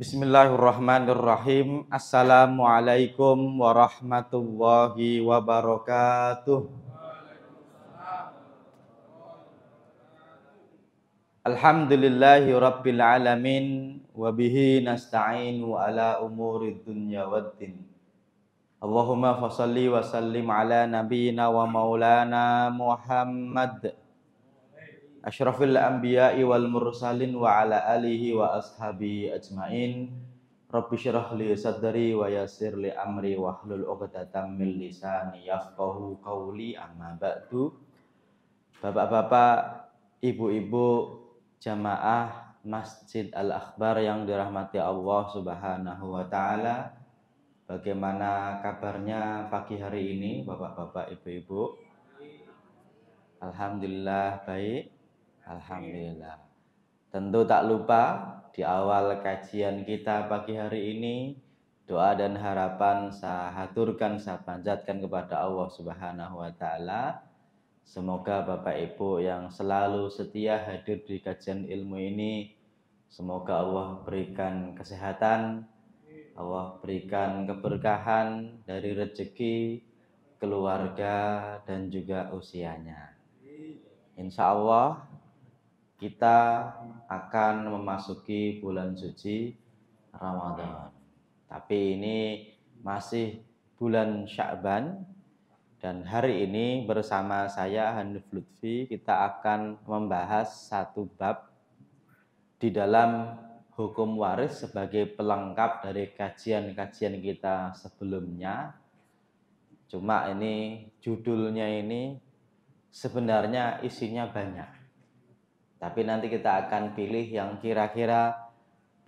Bismillahirrahmanirrahim. Assalamualaikum warahmatullahi wabarakatuh. Alhamdulillahi rabbil alamin wa bihi nasta'inu ala umuri dunya waddin. Allahumma fasalli wa sallim ala nabiyyina wa maulana Muhammad asyrafil anbiya'i wal mursalin wa ala alihi wa ashabi ajmain rabbi syrah li sadri wa yassir li amri wa hlul uqdatan min lisani yafqahu qawli amma ba'du Bapak-bapak, ibu-ibu jamaah Masjid al akhbar yang dirahmati Allah Subhanahu wa taala. Bagaimana kabarnya pagi hari ini Bapak-bapak, Ibu-ibu? Alhamdulillah baik. Alhamdulillah. Tentu tak lupa di awal kajian kita pagi hari ini doa dan harapan saya haturkan saya panjatkan kepada Allah Subhanahu wa taala. Semoga Bapak Ibu yang selalu setia hadir di kajian ilmu ini semoga Allah berikan kesehatan, Allah berikan keberkahan dari rezeki, keluarga dan juga usianya. Insya Allah kita akan memasuki bulan suci Ramadan. Tapi ini masih bulan Sya'ban dan hari ini bersama saya Hanif Lutfi kita akan membahas satu bab di dalam hukum waris sebagai pelengkap dari kajian-kajian kita sebelumnya. Cuma ini judulnya ini sebenarnya isinya banyak. Tapi nanti kita akan pilih yang kira-kira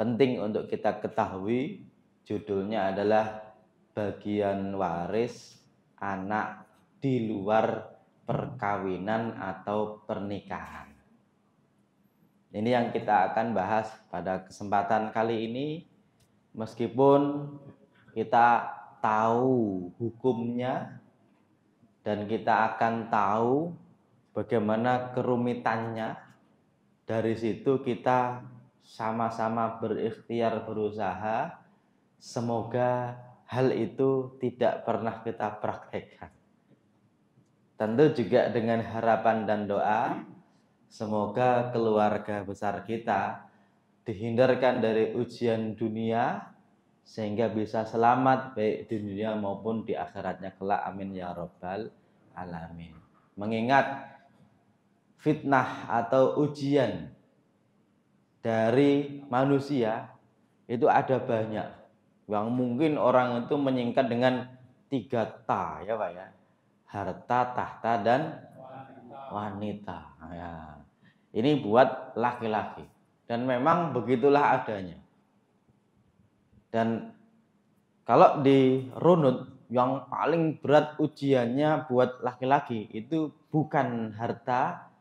penting untuk kita ketahui. Judulnya adalah bagian waris anak di luar perkawinan atau pernikahan. Ini yang kita akan bahas pada kesempatan kali ini. Meskipun kita tahu hukumnya dan kita akan tahu bagaimana kerumitannya dari situ kita sama-sama berikhtiar berusaha. Semoga hal itu tidak pernah kita praktekkan. Tentu juga dengan harapan dan doa, semoga keluarga besar kita dihindarkan dari ujian dunia sehingga bisa selamat baik di dunia maupun di akhiratnya kelak amin ya robbal alamin mengingat fitnah atau ujian dari manusia itu ada banyak yang mungkin orang itu menyingkat dengan tiga ta ya pak ya harta tahta dan wanita ya. ini buat laki-laki dan memang begitulah adanya dan kalau di runut yang paling berat ujiannya buat laki-laki itu bukan harta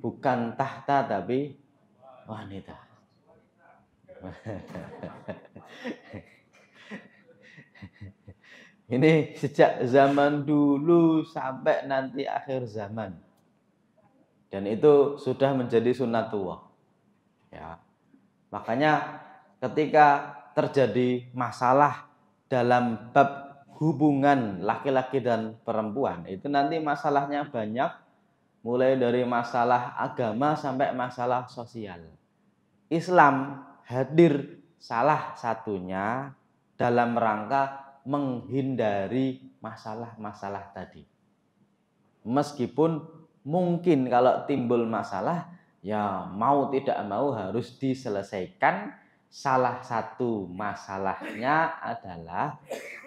bukan tahta tapi wanita. Ini sejak zaman dulu sampai nanti akhir zaman. Dan itu sudah menjadi sunatullah. Ya. Makanya ketika terjadi masalah dalam bab hubungan laki-laki dan perempuan, itu nanti masalahnya banyak mulai dari masalah agama sampai masalah sosial. Islam hadir salah satunya dalam rangka menghindari masalah-masalah tadi. Meskipun mungkin kalau timbul masalah, ya mau tidak mau harus diselesaikan. Salah satu masalahnya adalah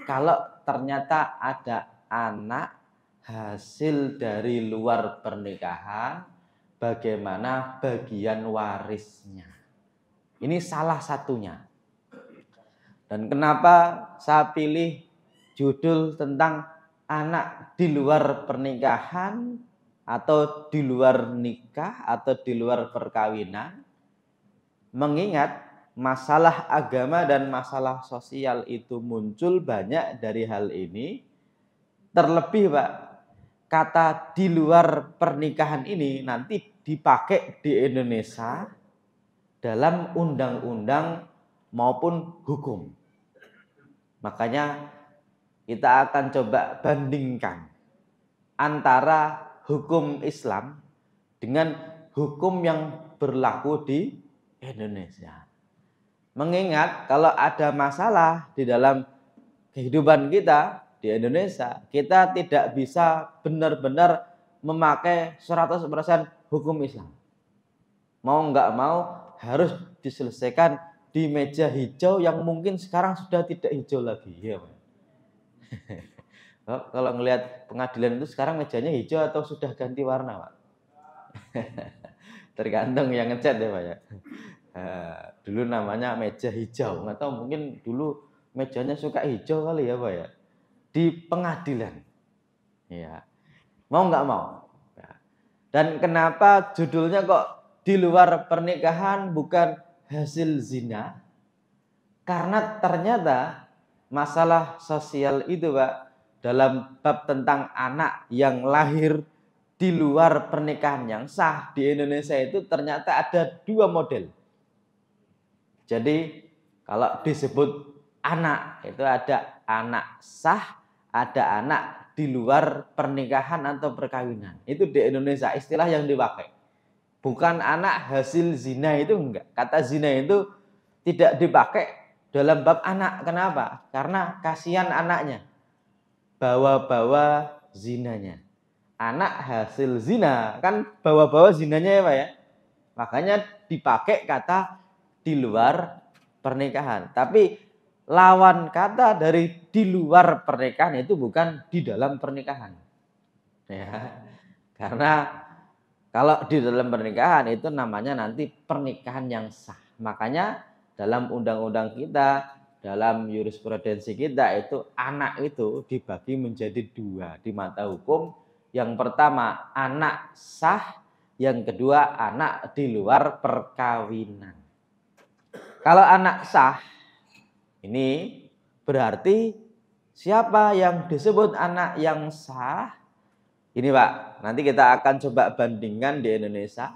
kalau ternyata ada anak hasil dari luar pernikahan, bagaimana bagian warisnya. Ini salah satunya. Dan kenapa saya pilih judul tentang anak di luar pernikahan atau di luar nikah atau di luar perkawinan mengingat masalah agama dan masalah sosial itu muncul banyak dari hal ini terlebih Pak kata di luar pernikahan ini nanti dipakai di Indonesia dalam undang-undang maupun hukum. Makanya kita akan coba bandingkan antara hukum Islam dengan hukum yang berlaku di Indonesia. Mengingat kalau ada masalah di dalam kehidupan kita, di Indonesia kita tidak bisa benar-benar memakai 100% hukum Islam. Mau nggak mau harus diselesaikan di meja hijau yang mungkin sekarang sudah tidak hijau lagi. Ya, oh, kalau ngelihat pengadilan itu sekarang mejanya hijau atau sudah ganti warna, Pak? Tergantung yang ngecat ya, Pak ya. Eh, dulu namanya meja hijau, nggak tahu mungkin dulu mejanya suka hijau kali ya, Pak ya di pengadilan. Ya. Mau nggak mau. Ya. Dan kenapa judulnya kok di luar pernikahan bukan hasil zina? Karena ternyata masalah sosial itu Pak dalam bab tentang anak yang lahir di luar pernikahan yang sah di Indonesia itu ternyata ada dua model. Jadi kalau disebut anak itu ada anak sah ada anak di luar pernikahan atau perkawinan. Itu di Indonesia istilah yang dipakai. Bukan anak hasil zina itu enggak. Kata zina itu tidak dipakai dalam bab anak. Kenapa? Karena kasihan anaknya. Bawa-bawa zinanya. Anak hasil zina. Kan bawa-bawa zinanya ya Pak ya. Makanya dipakai kata di luar pernikahan. Tapi lawan kata dari di luar pernikahan itu bukan di dalam pernikahan. Ya. Karena kalau di dalam pernikahan itu namanya nanti pernikahan yang sah. Makanya dalam undang-undang kita, dalam jurisprudensi kita itu anak itu dibagi menjadi dua di mata hukum. Yang pertama anak sah, yang kedua anak di luar perkawinan. Kalau anak sah ini berarti siapa yang disebut anak yang sah? Ini Pak, nanti kita akan coba bandingkan di Indonesia.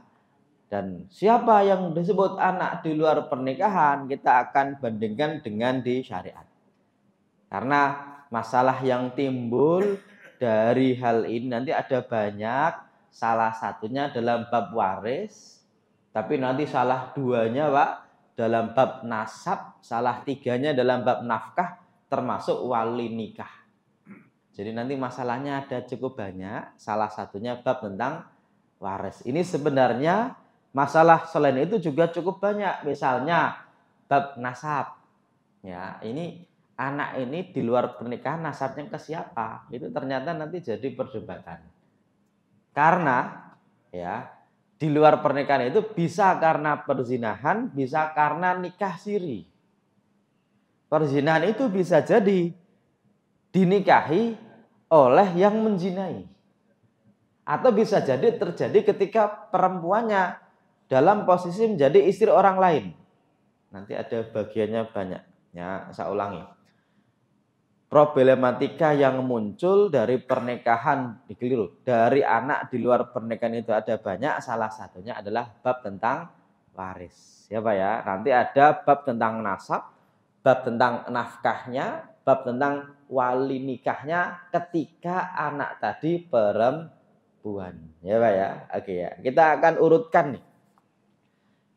Dan siapa yang disebut anak di luar pernikahan, kita akan bandingkan dengan di syariat. Karena masalah yang timbul dari hal ini nanti ada banyak. Salah satunya dalam bab waris. Tapi nanti salah duanya Pak, dalam bab nasab, salah tiganya dalam bab nafkah, termasuk wali nikah. Jadi nanti masalahnya ada cukup banyak, salah satunya bab tentang waris. Ini sebenarnya masalah selain itu juga cukup banyak, misalnya bab nasab. Ya, ini anak ini di luar pernikahan nasabnya ke siapa? Itu ternyata nanti jadi perdebatan. Karena ya di luar pernikahan itu bisa karena perzinahan, bisa karena nikah siri. Perzinahan itu bisa jadi dinikahi oleh yang menjinai. Atau bisa jadi terjadi ketika perempuannya dalam posisi menjadi istri orang lain. Nanti ada bagiannya banyak. Ya, saya ulangi problematika yang muncul dari pernikahan dikeliru dari anak di luar pernikahan itu ada banyak salah satunya adalah bab tentang waris ya pak ya nanti ada bab tentang nasab bab tentang nafkahnya bab tentang wali nikahnya ketika anak tadi perempuan ya pak ya oke ya kita akan urutkan nih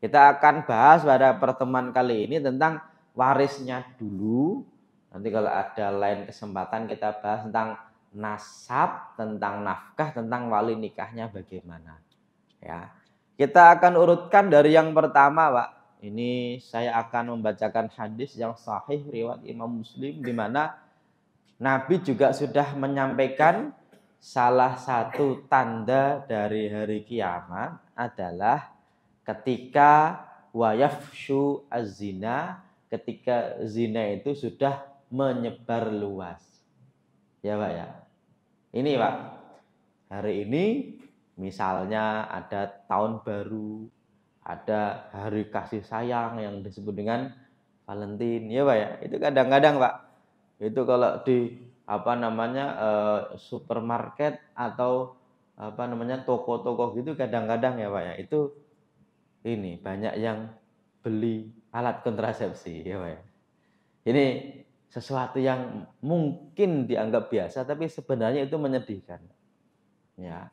kita akan bahas pada pertemuan kali ini tentang warisnya dulu Nanti kalau ada lain kesempatan kita bahas tentang nasab, tentang nafkah, tentang wali nikahnya bagaimana. Ya. Kita akan urutkan dari yang pertama, Pak. Ini saya akan membacakan hadis yang sahih riwayat Imam Muslim di mana Nabi juga sudah menyampaikan salah satu tanda dari hari kiamat adalah ketika wayafshu azina, ketika zina itu sudah menyebar luas. Ya Pak ya. Ini Pak, hari ini misalnya ada tahun baru, ada hari kasih sayang yang disebut dengan Valentine ya Pak ya. Itu kadang-kadang Pak, itu kalau di apa namanya eh, supermarket atau apa namanya toko-toko gitu kadang-kadang ya Pak ya. Itu ini banyak yang beli alat kontrasepsi ya Pak ya. Ini sesuatu yang mungkin dianggap biasa tapi sebenarnya itu menyedihkan. Ya.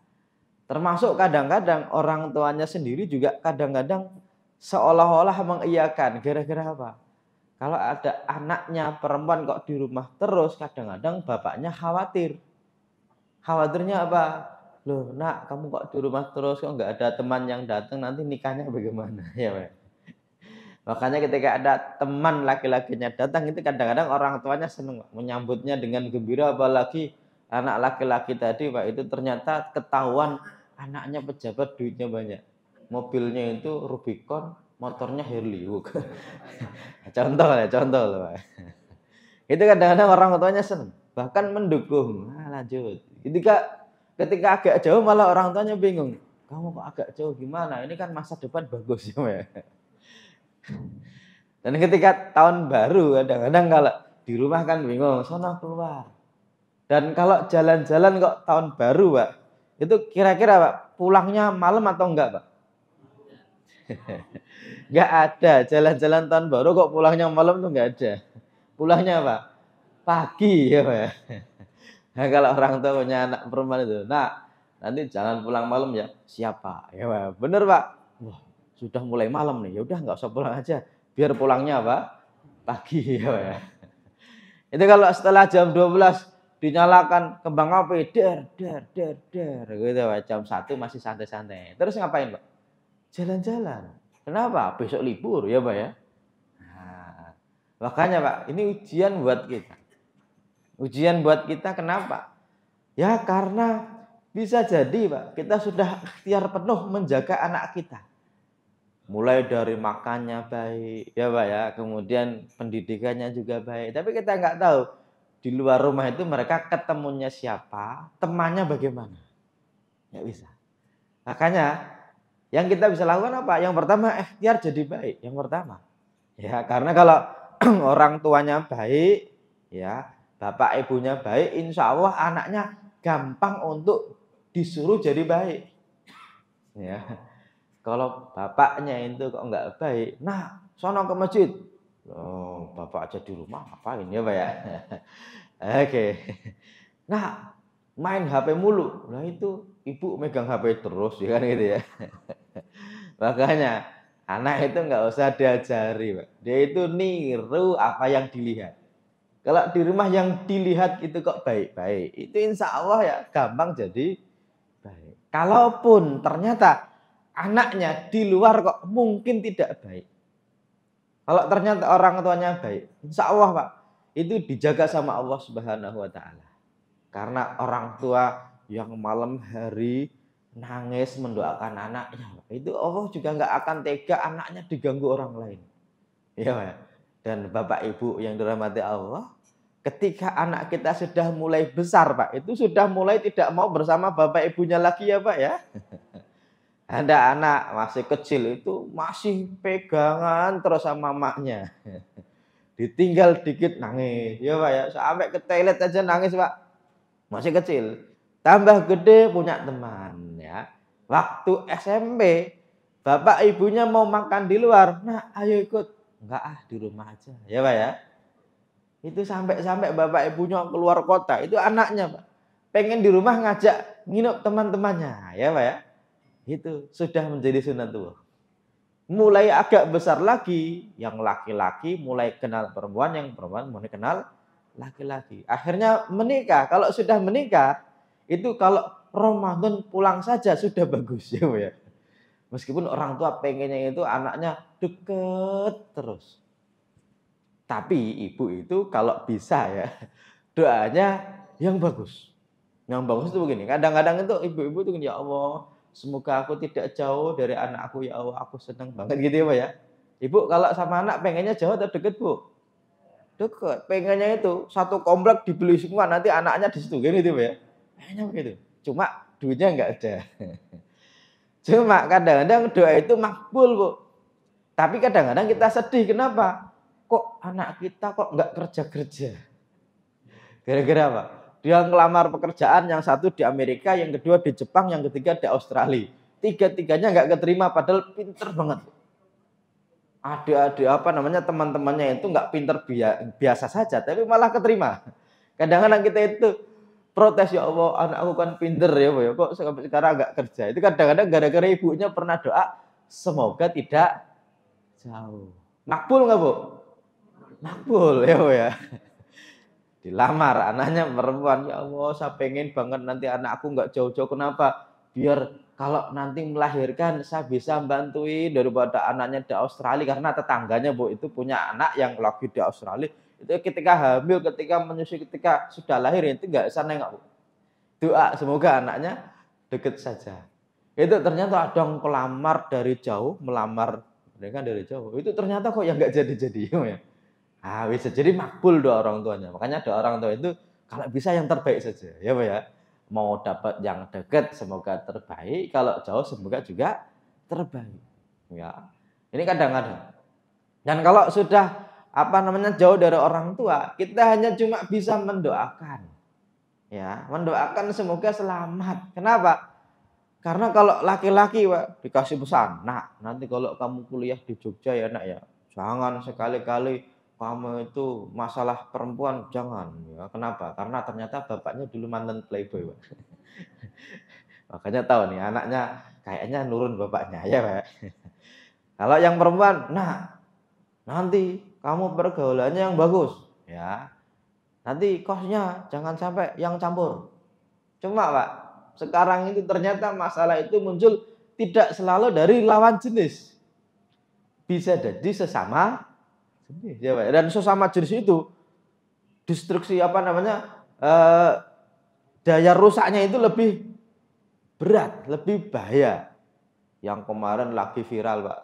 Termasuk kadang-kadang orang tuanya sendiri juga kadang-kadang seolah-olah mengiyakan gara-gara apa? Kalau ada anaknya perempuan kok di rumah terus kadang-kadang bapaknya khawatir. Khawatirnya apa? Loh, nak, kamu kok di rumah terus kok nggak ada teman yang datang nanti nikahnya bagaimana? Ya, Makanya ketika ada teman laki-lakinya datang itu kadang-kadang orang tuanya senang menyambutnya dengan gembira apalagi anak laki-laki tadi Pak itu ternyata ketahuan anaknya pejabat duitnya banyak. Mobilnya itu Rubicon, motornya Harley. contoh ya, contoh loh Pak. Itu kadang-kadang orang tuanya senang, bahkan mendukung. Nah, lanjut. Ketika ketika agak jauh malah orang tuanya bingung. Kamu kok agak jauh gimana? Ini kan masa depan bagus ya. pak dan ketika tahun baru kadang-kadang kalau di rumah kan bingung, sono keluar. Dan kalau jalan-jalan kok tahun baru, Pak, itu kira-kira Pak pulangnya malam atau enggak, Pak? Enggak ada jalan-jalan tahun baru kok pulangnya malam tuh enggak ada. Pulangnya Pak pagi ya Pak. Nah, kalau orang tua punya anak perempuan itu, nah nanti jangan pulang malam ya. Siapa? Ya Pak, bener Pak sudah mulai malam nih, ya udah nggak usah pulang aja, biar pulangnya apa? Pagi ya. Pak, ya. Itu kalau setelah jam 12 dinyalakan kembang api, der der der der gitu ya Jam 1 masih santai-santai. Terus ngapain, Pak? Jalan-jalan. Kenapa? Besok libur ya, Pak ya. Nah, makanya, Pak, ini ujian buat kita. Ujian buat kita kenapa? Ya karena bisa jadi Pak, kita sudah ikhtiar penuh menjaga anak kita mulai dari makannya baik ya pak ya kemudian pendidikannya juga baik tapi kita nggak tahu di luar rumah itu mereka ketemunya siapa temannya bagaimana nggak bisa makanya yang kita bisa lakukan apa yang pertama biar jadi baik yang pertama ya karena kalau orang tuanya baik ya bapak ibunya baik insya Allah anaknya gampang untuk disuruh jadi baik ya kalau bapaknya itu kok nggak baik, nah sono ke masjid. Oh, bapak aja di rumah ini ya Pak ya? Oke. Okay. Nah, main HP mulu. Nah itu ibu megang HP terus ya kan gitu ya. Makanya anak itu nggak usah diajari, Pak. Dia itu niru apa yang dilihat. Kalau di rumah yang dilihat itu kok baik-baik, itu insya Allah ya gampang jadi baik. Kalaupun ternyata anaknya di luar kok mungkin tidak baik. Kalau ternyata orang tuanya baik, insya Allah Pak, itu dijaga sama Allah Subhanahu wa Ta'ala. Karena orang tua yang malam hari nangis mendoakan anaknya, itu Allah juga nggak akan tega anaknya diganggu orang lain. Ya, Pak. Dan Bapak Ibu yang dirahmati Allah, ketika anak kita sudah mulai besar, Pak, itu sudah mulai tidak mau bersama Bapak Ibunya lagi ya, Pak ya. Ada anak masih kecil itu masih pegangan terus sama maknya, Ditinggal dikit nangis. Ya Pak ya, sampai ke toilet aja nangis Pak. Masih kecil. Tambah gede punya teman ya. Waktu SMP bapak ibunya mau makan di luar. Nah, ayo ikut. Enggak ah, di rumah aja. Ya Pak ya. Itu sampai-sampai bapak ibunya keluar kota. Itu anaknya Pak. Pengen di rumah ngajak nginep teman-temannya. Ya Pak ya. Itu sudah menjadi sunatullah. Mulai agak besar lagi, yang laki-laki mulai kenal perempuan, yang perempuan mulai kenal laki-laki. Akhirnya menikah. Kalau sudah menikah, itu kalau Ramadan pulang saja sudah bagus ya, ya. Meskipun orang tua pengennya itu anaknya deket terus. Tapi ibu itu kalau bisa ya doanya yang bagus. Yang bagus itu begini. Kadang-kadang itu ibu-ibu itu ya Allah Semoga aku tidak jauh dari anak aku ya Allah. Aku senang banget gitu ya Pak ya. Ibu kalau sama anak pengennya jauh atau deket Bu? Deket. Pengennya itu satu komplek dibeli semua nanti anaknya di situ gitu Pak ya. Pengennya begitu. Cuma duitnya nggak ada. Cuma kadang-kadang doa itu makbul Bu. Tapi kadang-kadang kita sedih kenapa? Kok anak kita kok nggak kerja-kerja? Gara-gara apa? Dia ngelamar pekerjaan yang satu di Amerika, yang kedua di Jepang, yang ketiga di Australia. Tiga-tiganya nggak keterima padahal pinter banget. Ada-ada apa namanya teman-temannya itu nggak pinter biasa saja, tapi malah keterima. Kadang-kadang kita itu protes ya Allah anak aku kan pinter ya Allah ya, kok sampai sekarang nggak kerja itu kadang-kadang gara-gara ibunya pernah doa semoga tidak jauh makbul nggak bu makbul ya Bu ya dilamar anaknya perempuan ya Allah saya pengen banget nanti anak aku nggak jauh-jauh kenapa biar kalau nanti melahirkan saya bisa bantuin daripada anaknya di Australia karena tetangganya bu itu punya anak yang lagi di Australia itu ketika hamil ketika menyusui ketika sudah lahir itu nggak bisa nengok bu doa semoga anaknya deket saja itu ternyata ada yang pelamar dari jauh melamar mereka dari jauh itu ternyata kok yang nggak jadi jadi ya Ah, bisa jadi makbul doa orang tuanya. Makanya doa orang tua itu kalau bisa yang terbaik saja, ya Pak ya. Mau dapat yang dekat semoga terbaik, kalau jauh semoga juga terbaik. Ya. Ini kadang-kadang. Dan kalau sudah apa namanya jauh dari orang tua, kita hanya cuma bisa mendoakan. Ya, mendoakan semoga selamat. Kenapa? Karena kalau laki-laki Pak dikasih pesan, nah nanti kalau kamu kuliah di Jogja ya, Nak ya, jangan sekali-kali kamu itu masalah perempuan jangan ya. Kenapa? Karena ternyata bapaknya dulu mantan playboy. Pak. Makanya tahu nih anaknya kayaknya nurun bapaknya ya Pak. Kalau yang perempuan, nah nanti kamu pergaulannya yang bagus ya. Nanti kosnya jangan sampai yang campur. Cuma Pak, sekarang itu ternyata masalah itu muncul tidak selalu dari lawan jenis. Bisa jadi sesama Sedih. Ya, Pak. Dan sesama jenis itu destruksi apa namanya? Eh, daya rusaknya itu lebih berat, lebih bahaya. Yang kemarin lagi viral, Pak.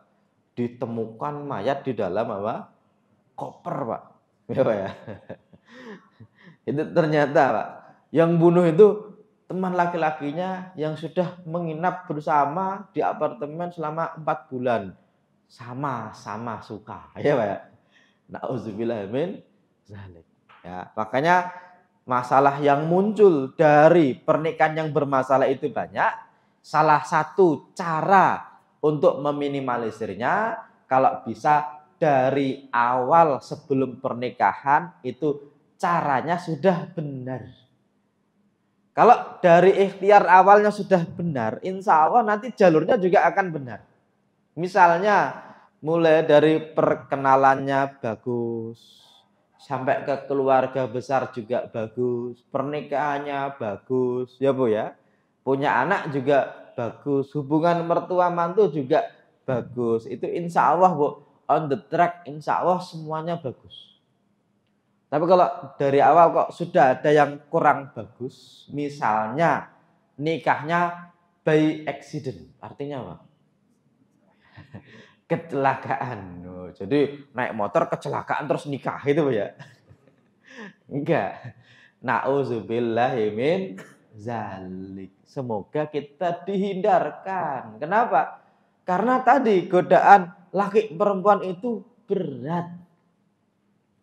Ditemukan mayat di dalam apa? Koper, Pak. Ya, Pak ya. itu ternyata, Pak, yang bunuh itu teman laki-lakinya yang sudah menginap bersama di apartemen selama empat bulan. Sama-sama suka. Iya, ya, Pak Nauzubillah min zalik. Ya, makanya masalah yang muncul dari pernikahan yang bermasalah itu banyak. Salah satu cara untuk meminimalisirnya kalau bisa dari awal sebelum pernikahan itu caranya sudah benar. Kalau dari ikhtiar awalnya sudah benar, insya Allah nanti jalurnya juga akan benar. Misalnya mulai dari perkenalannya bagus sampai ke keluarga besar juga bagus pernikahannya bagus ya bu ya punya anak juga bagus hubungan mertua mantu juga bagus itu insya Allah bu on the track insya Allah semuanya bagus tapi kalau dari awal kok sudah ada yang kurang bagus misalnya nikahnya by accident artinya apa kecelakaan. Oh, jadi naik motor kecelakaan terus nikah itu ya? Enggak. nauzubillahimin zalik. Semoga kita dihindarkan. Kenapa? Karena tadi godaan laki perempuan itu berat.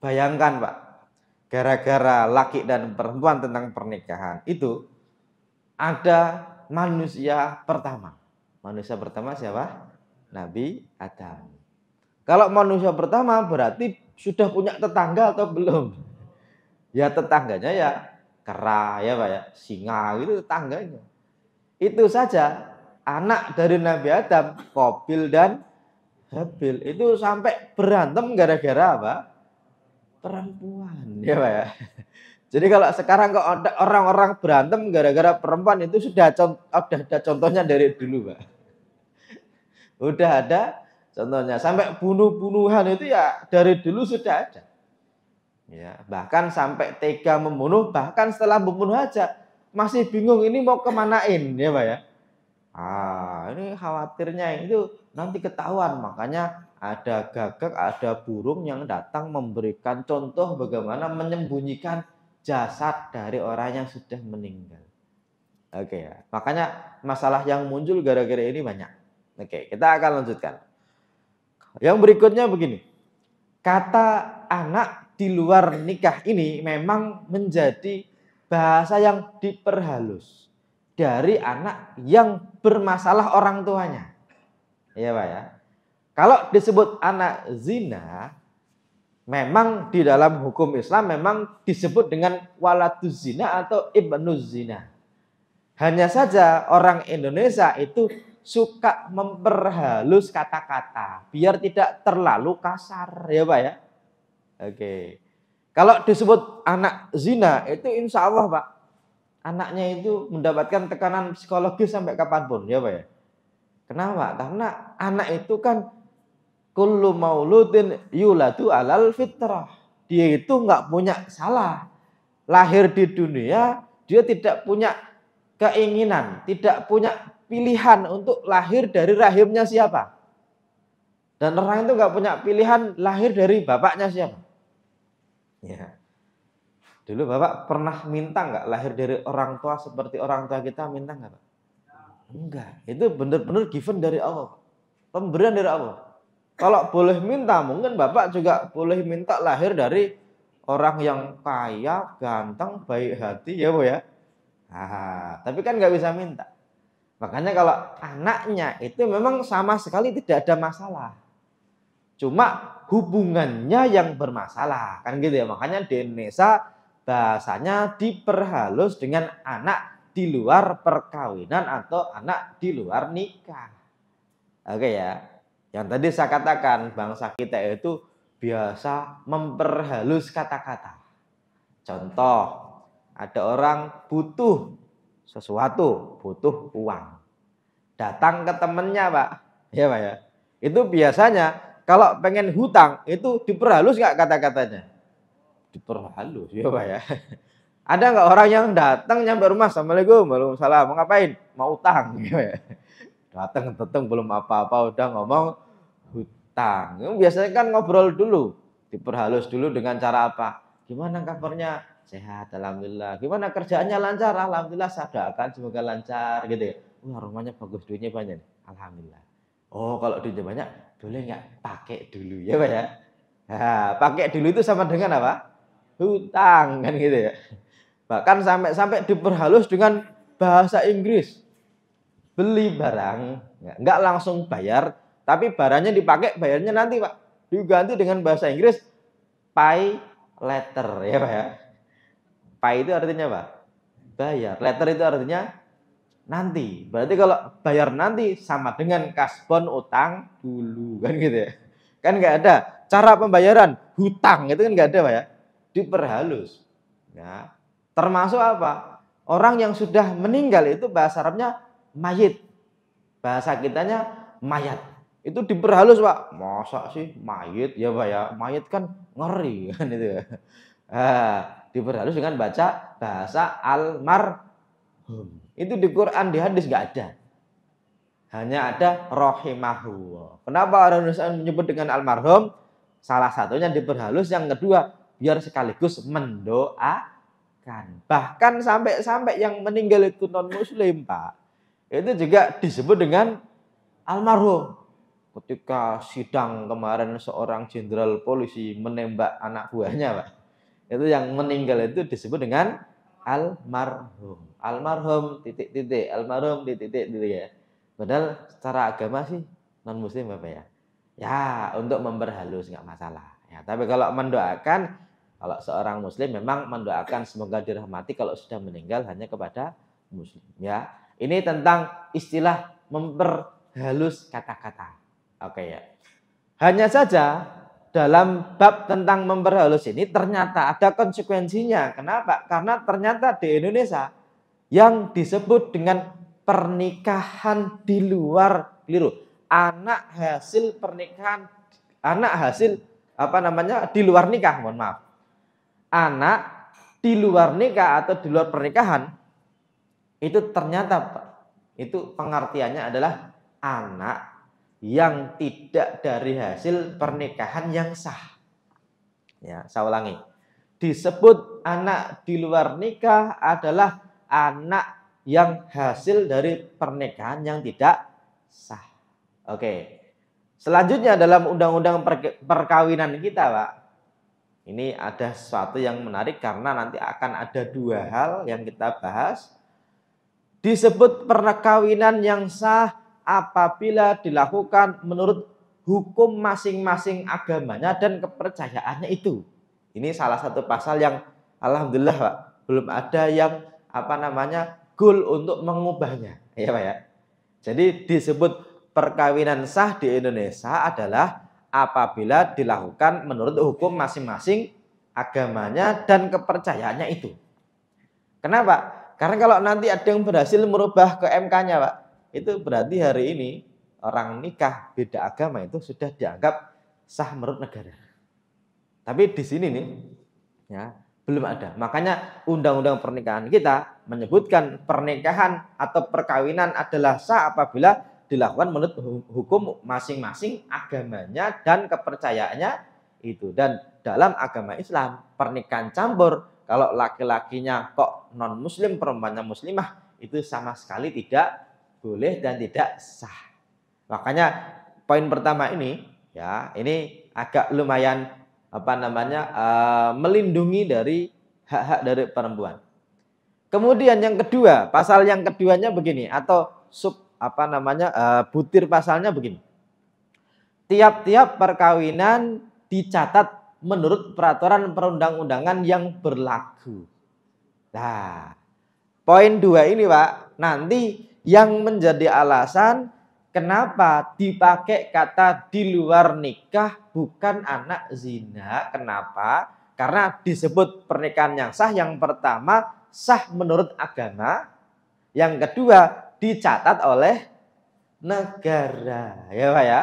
Bayangkan, Pak. Gara-gara laki dan perempuan tentang pernikahan itu ada manusia pertama. Manusia pertama siapa? Nabi Adam. Kalau manusia pertama berarti sudah punya tetangga atau belum? Ya tetangganya ya kera ya Pak ya, singa itu tetangganya. Itu saja anak dari Nabi Adam, Kobil dan Habil itu sampai berantem gara-gara apa? Perempuan ya Pak ya. Jadi kalau sekarang kok orang-orang berantem gara-gara perempuan itu sudah ada contohnya dari dulu Pak. Udah ada contohnya. Sampai bunuh-bunuhan itu ya dari dulu sudah ada. Ya, bahkan sampai tega membunuh, bahkan setelah membunuh aja masih bingung ini mau kemanain ya Pak ya. Ah, ini khawatirnya itu nanti ketahuan makanya ada gagak, ada burung yang datang memberikan contoh bagaimana menyembunyikan jasad dari orang yang sudah meninggal. Oke ya. Makanya masalah yang muncul gara-gara ini banyak. Oke, kita akan lanjutkan. Yang berikutnya begini. Kata anak di luar nikah ini memang menjadi bahasa yang diperhalus dari anak yang bermasalah orang tuanya. Iya, Pak ya. Kalau disebut anak zina, memang di dalam hukum Islam memang disebut dengan waladuz zina atau ibnu zina. Hanya saja orang Indonesia itu suka memperhalus kata-kata biar tidak terlalu kasar ya Pak ya. Oke. Kalau disebut anak zina itu insya Allah Pak anaknya itu mendapatkan tekanan psikologis sampai kapanpun ya Pak ya. Kenapa? Karena anak itu kan kullu mauludin yuladu alal fitrah. Dia itu nggak punya salah. Lahir di dunia dia tidak punya keinginan, tidak punya pilihan untuk lahir dari rahimnya siapa. Dan orang itu nggak punya pilihan lahir dari bapaknya siapa. Ya. Dulu bapak pernah minta nggak lahir dari orang tua seperti orang tua kita minta nggak pak? Enggak. Itu benar-benar given dari Allah. Pemberian dari Allah. Kalau boleh minta mungkin bapak juga boleh minta lahir dari orang yang kaya, ganteng, baik hati ya bu ya. Ah, tapi kan nggak bisa minta. Makanya kalau anaknya itu memang sama sekali tidak ada masalah. Cuma hubungannya yang bermasalah. Kan gitu ya. Makanya di Indonesia bahasanya diperhalus dengan anak di luar perkawinan atau anak di luar nikah. Oke ya. Yang tadi saya katakan bangsa kita itu biasa memperhalus kata-kata. Contoh, ada orang butuh sesuatu butuh uang. Datang ke temennya Pak. Ya Pak ya. Itu biasanya kalau pengen hutang itu diperhalus nggak kata-katanya? Diperhalus ya Pak ya. Ada nggak orang yang datang nyampe rumah, Assalamualaikum, Waalaikumsalam, mau ngapain? Mau utang. Ya, ya. Datang datang belum apa-apa udah ngomong hutang. Biasanya kan ngobrol dulu, diperhalus dulu dengan cara apa? Gimana kabarnya? Sehat, alhamdulillah. Gimana kerjaannya lancar? Alhamdulillah sadakan semoga lancar gitu ya. Wah, rumahnya bagus, duitnya banyak. Alhamdulillah. Oh, kalau duitnya banyak, boleh nggak pakai dulu ya, Pak ya? Nah, pakai dulu itu sama dengan apa? Hutang kan gitu ya. Bahkan sampai sampai diperhalus dengan bahasa Inggris. Beli barang, ya, nggak langsung bayar, tapi barangnya dipakai, bayarnya nanti, Pak. Diganti dengan bahasa Inggris pay letter ya, Pak ya. Pay itu artinya apa? Bayar. Letter itu artinya nanti. Berarti kalau bayar nanti sama dengan kasbon utang dulu kan gitu ya. Kan nggak ada cara pembayaran hutang itu kan nggak ada pak ya. Diperhalus. ya. termasuk apa? Orang yang sudah meninggal itu bahasa Arabnya mayit. Bahasa kitanya mayat. Itu diperhalus pak. Masa sih mayit ya pak ya. Mayit kan ngeri kan itu ya. Ah diperhalus dengan baca bahasa almarhum. Itu di Quran, di hadis nggak ada. Hanya ada rohimahu. Kenapa orang Indonesia menyebut dengan almarhum? Salah satunya diperhalus, yang kedua biar sekaligus mendoakan. Bahkan sampai-sampai yang meninggal itu non muslim pak, itu juga disebut dengan almarhum. Ketika sidang kemarin seorang jenderal polisi menembak anak buahnya pak, itu yang meninggal itu disebut dengan almarhum. Almarhum titik-titik, almarhum titik-titik ya. Padahal secara agama sih non muslim apa ya. Ya, untuk memperhalus nggak masalah. Ya, tapi kalau mendoakan kalau seorang muslim memang mendoakan semoga dirahmati kalau sudah meninggal hanya kepada muslim ya. Ini tentang istilah memperhalus kata-kata. Oke ya. Hanya saja dalam bab tentang memperhalus ini ternyata ada konsekuensinya. Kenapa? Karena ternyata di Indonesia yang disebut dengan pernikahan di luar keliru. Anak hasil pernikahan anak hasil apa namanya di luar nikah, mohon maaf. Anak di luar nikah atau di luar pernikahan itu ternyata itu pengertiannya adalah anak yang tidak dari hasil pernikahan yang sah. Ya, saya ulangi. Disebut anak di luar nikah adalah anak yang hasil dari pernikahan yang tidak sah. Oke. Selanjutnya dalam undang-undang perkawinan kita, Pak. Ini ada sesuatu yang menarik karena nanti akan ada dua hal yang kita bahas. Disebut perkawinan yang sah apabila dilakukan menurut hukum masing-masing agamanya dan kepercayaannya itu. Ini salah satu pasal yang alhamdulillah Pak, belum ada yang apa namanya gul untuk mengubahnya, ya Pak ya. Jadi disebut perkawinan sah di Indonesia adalah apabila dilakukan menurut hukum masing-masing agamanya dan kepercayaannya itu. Kenapa? Karena kalau nanti ada yang berhasil merubah ke MK-nya, Pak, itu berarti hari ini orang nikah beda agama itu sudah dianggap sah menurut negara. Tapi di sini nih, ya belum ada. Makanya undang-undang pernikahan kita menyebutkan pernikahan atau perkawinan adalah sah apabila dilakukan menurut hukum masing-masing agamanya dan kepercayaannya itu. Dan dalam agama Islam pernikahan campur kalau laki-lakinya kok non muslim perempuannya muslimah itu sama sekali tidak boleh dan tidak sah. Makanya poin pertama ini ya, ini agak lumayan apa namanya uh, melindungi dari hak-hak dari perempuan. Kemudian yang kedua, pasal yang keduanya begini atau sub apa namanya uh, butir pasalnya begini. Tiap-tiap perkawinan dicatat menurut peraturan perundang-undangan yang berlaku. Nah, poin dua ini Pak, nanti yang menjadi alasan kenapa dipakai kata di luar nikah bukan anak zina. Kenapa? Karena disebut pernikahan yang sah yang pertama sah menurut agama, yang kedua dicatat oleh negara. Ya Pak ya.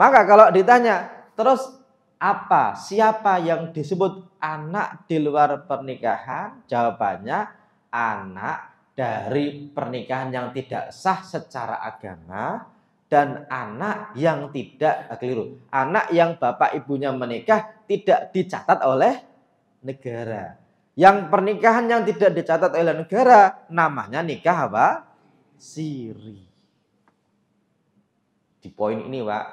Maka kalau ditanya, terus apa siapa yang disebut anak di luar pernikahan? Jawabannya anak dari pernikahan yang tidak sah secara agama dan anak yang tidak ah, keliru. Anak yang bapak ibunya menikah tidak dicatat oleh negara. Yang pernikahan yang tidak dicatat oleh negara namanya nikah apa? Siri. Di poin ini, Pak.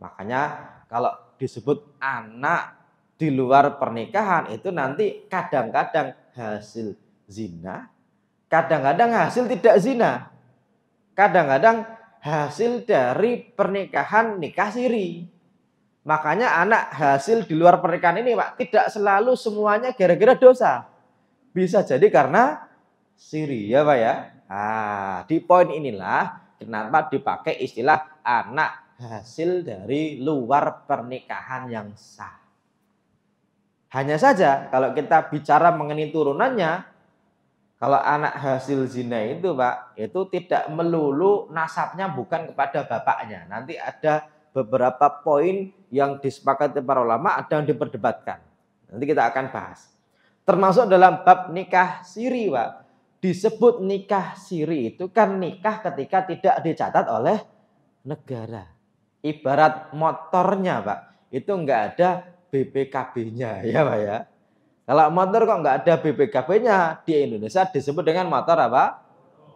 Makanya kalau disebut anak di luar pernikahan itu nanti kadang-kadang hasil zina Kadang-kadang hasil tidak zina. Kadang-kadang hasil dari pernikahan nikah siri. Makanya anak hasil di luar pernikahan ini Pak tidak selalu semuanya gara-gara dosa. Bisa jadi karena siri ya Pak ya. Nah, di poin inilah kenapa dipakai istilah anak hasil dari luar pernikahan yang sah. Hanya saja kalau kita bicara mengenai turunannya, kalau anak hasil zina itu Pak, itu tidak melulu nasabnya bukan kepada bapaknya. Nanti ada beberapa poin yang disepakati para ulama ada yang diperdebatkan. Nanti kita akan bahas. Termasuk dalam bab nikah siri Pak. Disebut nikah siri itu kan nikah ketika tidak dicatat oleh negara. Ibarat motornya Pak, itu enggak ada BPKB-nya ya Pak ya. Kalau motor kok nggak ada BPKB-nya di Indonesia disebut dengan motor apa?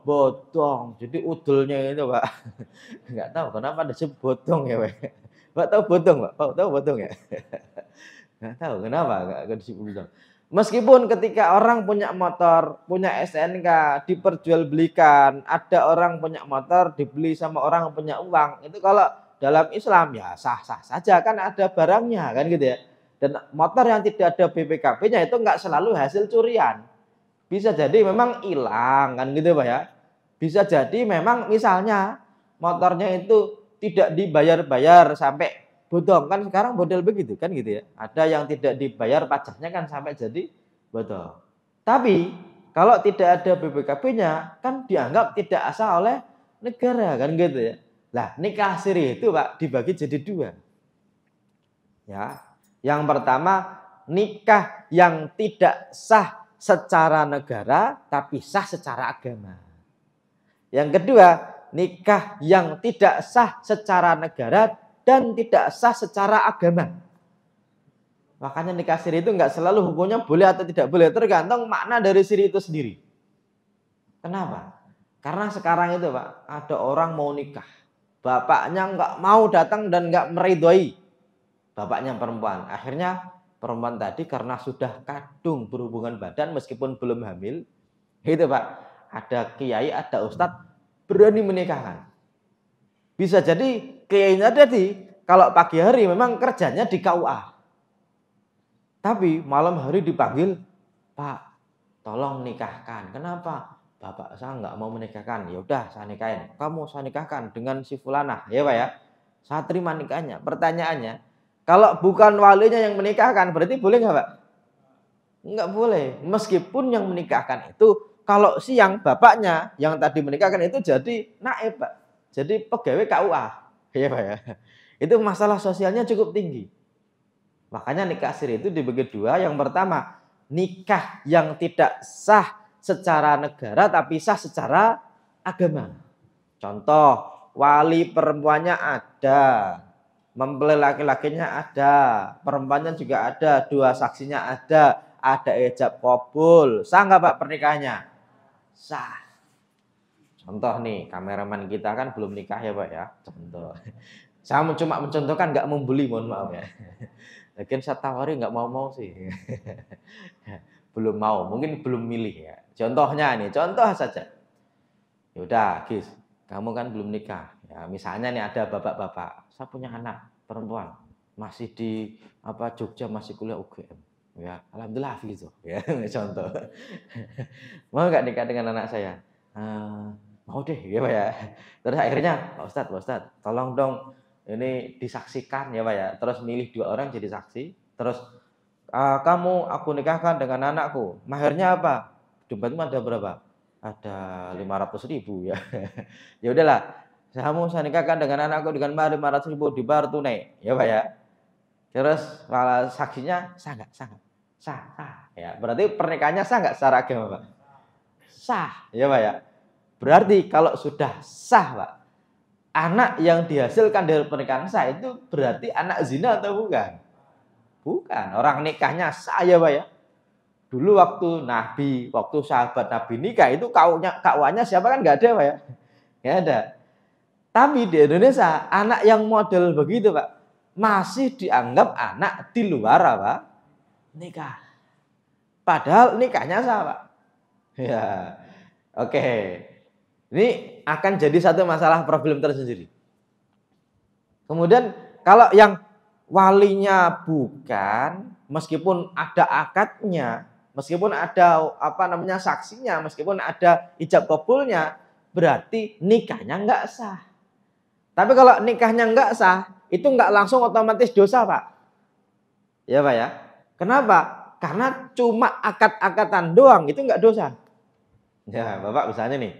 Botong. Jadi udulnya itu pak nggak tahu kenapa disebut botong ya pak. Pak tahu botong pak? Pak tahu botong ya? Nggak tahu kenapa nggak disebut botong. Meskipun ketika orang punya motor, punya SNK, diperjualbelikan, ada orang punya motor dibeli sama orang punya uang, itu kalau dalam Islam ya sah-sah saja kan ada barangnya kan gitu ya dan motor yang tidak ada BPKB-nya itu nggak selalu hasil curian. Bisa jadi memang hilang kan gitu Pak ya. Bisa jadi memang misalnya motornya itu tidak dibayar-bayar sampai bodong kan sekarang model begitu kan gitu ya. Ada yang tidak dibayar pajaknya kan sampai jadi bodong. Tapi kalau tidak ada BPKB-nya kan dianggap tidak asal oleh negara kan gitu ya. Lah nikah siri itu Pak dibagi jadi dua. Ya, yang pertama, nikah yang tidak sah secara negara tapi sah secara agama. Yang kedua, nikah yang tidak sah secara negara dan tidak sah secara agama. Makanya nikah siri itu nggak selalu hukumnya boleh atau tidak boleh tergantung makna dari siri itu sendiri. Kenapa? Karena sekarang itu pak ada orang mau nikah, bapaknya nggak mau datang dan nggak meridoi, bapaknya perempuan. Akhirnya perempuan tadi karena sudah kadung berhubungan badan meskipun belum hamil, itu Pak, ada kiai, ada ustadz berani menikahkan. Bisa jadi kiainya tadi kalau pagi hari memang kerjanya di KUA. Tapi malam hari dipanggil, Pak, tolong nikahkan. Kenapa? Bapak saya nggak mau menikahkan. Ya udah, saya nikahin. Kamu saya nikahkan dengan si fulana, ya Pak ya. Saya terima nikahnya. Pertanyaannya, kalau bukan walinya yang menikahkan, berarti boleh nggak Pak? Nggak boleh. Meskipun yang menikahkan itu, kalau siang bapaknya yang tadi menikahkan itu jadi naib Pak. Jadi pegawai KUA. Iya Pak ya. Itu masalah sosialnya cukup tinggi. Makanya nikah siri itu dibagi dua. Yang pertama, nikah yang tidak sah secara negara tapi sah secara agama. Contoh, wali perempuannya ada, mempelai laki-lakinya ada, perempuannya juga ada, dua saksinya ada, ada ijab kabul. Sah nggak Pak pernikahannya? Sah. Contoh nih, kameraman kita kan belum nikah ya Pak ya. Contoh. Saya cuma mencontohkan nggak membeli, mohon maaf ya. Mungkin saya tawari nggak mau-mau sih. belum mau, mungkin belum milih ya. Contohnya nih, contoh saja. Yaudah, Gis, kamu kan belum nikah. Ya, misalnya nih ada bapak-bapak saya punya hmm. anak perempuan masih di apa Jogja masih kuliah UGM ya alhamdulillah gitu ya contoh mau nggak nikah dengan anak saya uh, mau deh ya pak ya terus akhirnya pak ustadz pak ustadz tolong dong ini disaksikan ya pak ya terus milih dua orang jadi saksi terus uh, kamu aku nikahkan dengan anakku mahirnya apa dompetmu ada berapa ada lima ratus ribu ya ya udahlah saya mau saya nikahkan dengan anakku dengan mahar ratus ribu di bar tunai. Ya Pak ya. Terus malah saksinya sah nggak? Sah nggak? Sah, sah. Ya, berarti pernikahannya sah nggak secara agama Pak? Sah. Ya Pak ya. Berarti kalau sudah sah Pak, anak yang dihasilkan dari pernikahan sah itu berarti anak zina atau bukan? Bukan. Orang nikahnya sah ya Pak ya. Dulu waktu Nabi, waktu sahabat Nabi nikah itu kaunya kawannya siapa kan nggak ada Pak ya? Nggak ada tapi di Indonesia anak yang model begitu Pak masih dianggap anak di luar apa? Nikah. Padahal nikahnya sah Pak. Ya. Oke. Ini akan jadi satu masalah problem tersendiri. Kemudian kalau yang walinya bukan meskipun ada akadnya, meskipun ada apa namanya saksinya, meskipun ada ijab kabulnya, berarti nikahnya nggak sah. Tapi kalau nikahnya enggak sah, itu enggak langsung otomatis dosa, Pak. Ya, Pak ya. Kenapa? Karena cuma akad-akatan doang, itu enggak dosa. Ya, Bapak misalnya nih,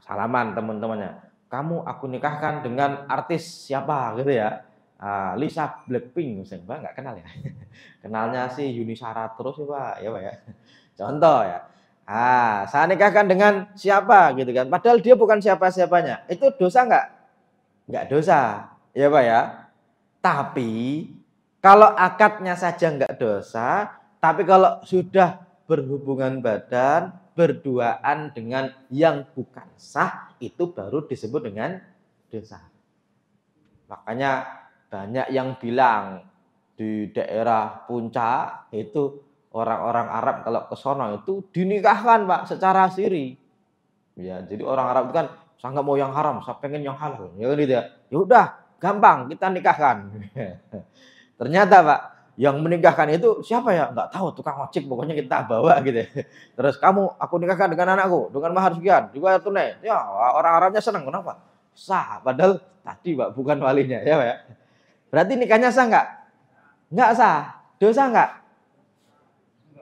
salaman teman-temannya. Kamu aku nikahkan dengan artis siapa gitu ya. Ah, Lisa Blackpink misalnya, Pak nggak kenal ya. Kenalnya sih Yuni Sara terus ya, Pak. Ya, Pak ya. Contoh ya. Ah, saya nikahkan dengan siapa gitu kan. Padahal dia bukan siapa-siapanya. Itu dosa enggak? nggak dosa, ya Pak ya. Tapi kalau akadnya saja nggak dosa, tapi kalau sudah berhubungan badan berduaan dengan yang bukan sah itu baru disebut dengan dosa. Makanya banyak yang bilang di daerah puncak itu orang-orang Arab kalau ke sono itu dinikahkan Pak secara siri. Ya, jadi orang Arab itu kan saya nggak mau yang haram, saya pengen yang halal. Ya kan Ya udah, gampang kita nikahkan. Ternyata Pak, yang menikahkan itu siapa ya? Nggak tahu, tukang ojek pokoknya kita bawa gitu. Ya. Terus kamu, aku nikahkan dengan anakku, dengan mahar sekian, juga tunai. Ya orang Arabnya senang, kenapa? Sah, padahal tadi Pak bukan walinya ya Pak. Ya. Berarti nikahnya sah nggak? Nggak sah, dosa nggak?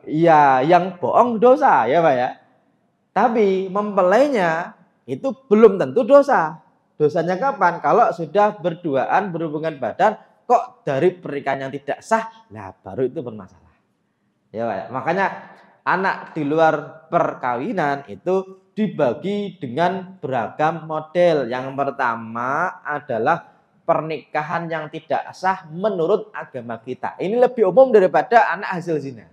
Iya, yang bohong dosa ya Pak ya. Tapi mempelainya itu belum tentu dosa. Dosanya kapan? Kalau sudah berduaan berhubungan badan kok dari pernikahan yang tidak sah, nah baru itu bermasalah. Ya, Pak. makanya anak di luar perkawinan itu dibagi dengan beragam model. Yang pertama adalah pernikahan yang tidak sah menurut agama kita. Ini lebih umum daripada anak hasil zina.